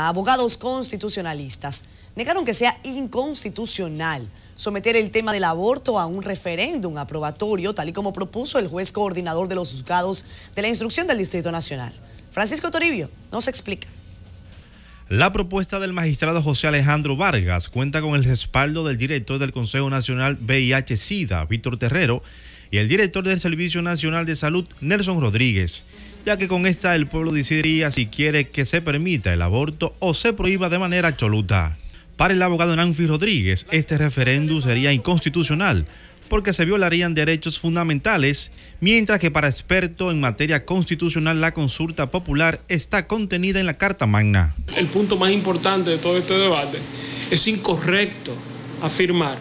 Abogados constitucionalistas negaron que sea inconstitucional someter el tema del aborto a un referéndum aprobatorio, tal y como propuso el juez coordinador de los juzgados de la instrucción del Distrito Nacional. Francisco Toribio nos explica. La propuesta del magistrado José Alejandro Vargas cuenta con el respaldo del director del Consejo Nacional VIH-Sida, Víctor Terrero, y el director del Servicio Nacional de Salud, Nelson Rodríguez ya que con esta el pueblo decidiría si quiere que se permita el aborto o se prohíba de manera absoluta. Para el abogado Nanfi Rodríguez, este referéndum sería inconstitucional porque se violarían derechos fundamentales, mientras que para experto en materia constitucional la consulta popular está contenida en la Carta Magna. El punto más importante de todo este debate es incorrecto afirmar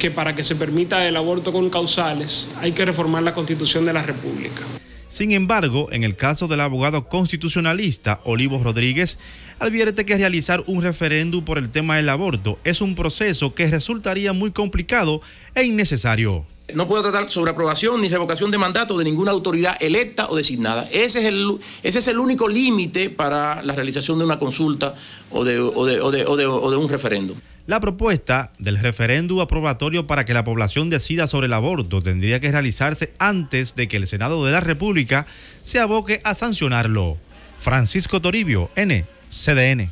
que para que se permita el aborto con causales hay que reformar la Constitución de la República. Sin embargo, en el caso del abogado constitucionalista Olivo Rodríguez, advierte que realizar un referéndum por el tema del aborto es un proceso que resultaría muy complicado e innecesario no puede tratar sobre aprobación ni revocación de mandato de ninguna autoridad electa o designada. Ese es el, ese es el único límite para la realización de una consulta o de, o de un referéndum. La propuesta del referéndum aprobatorio para que la población decida sobre el aborto tendría que realizarse antes de que el Senado de la República se aboque a sancionarlo. Francisco Toribio, N,